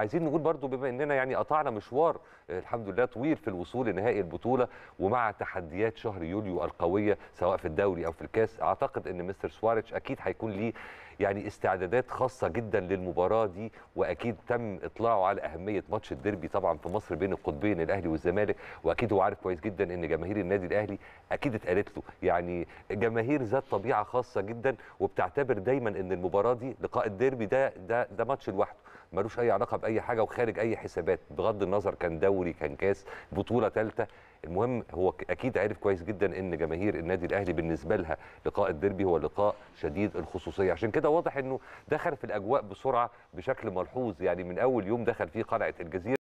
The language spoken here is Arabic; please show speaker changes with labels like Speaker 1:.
Speaker 1: عايزين نقول برضو بما اننا يعني قطعنا مشوار الحمد لله طويل في الوصول لنهائي البطوله ومع تحديات شهر يوليو القويه سواء في الدوري او في الكاس اعتقد ان مستر سواريتش اكيد هيكون ليه يعني استعدادات خاصه جدا للمباراه دي واكيد تم اطلاعه على اهميه ماتش الديربي طبعا في مصر بين القطبين الاهلي والزمالك واكيد هو عارف كويس جدا ان جماهير النادي الاهلي اكيد اتقالت له يعني جماهير ذات طبيعه خاصه جدا وبتعتبر دايما ان المباراه دي لقاء الديربي ده ده ده ماتش لوحده ملوش اي علاقه باي حاجه وخارج اي حسابات بغض النظر كان دوري كان كاس بطوله ثالثه المهم هو اكيد عارف كويس جدا ان جماهير النادي الاهلي بالنسبه لها لقاء الديربي هو لقاء شديد الخصوصيه عشان كده واضح انه دخل في الاجواء بسرعه بشكل ملحوظ يعني من اول يوم دخل فيه قلعه الجزيره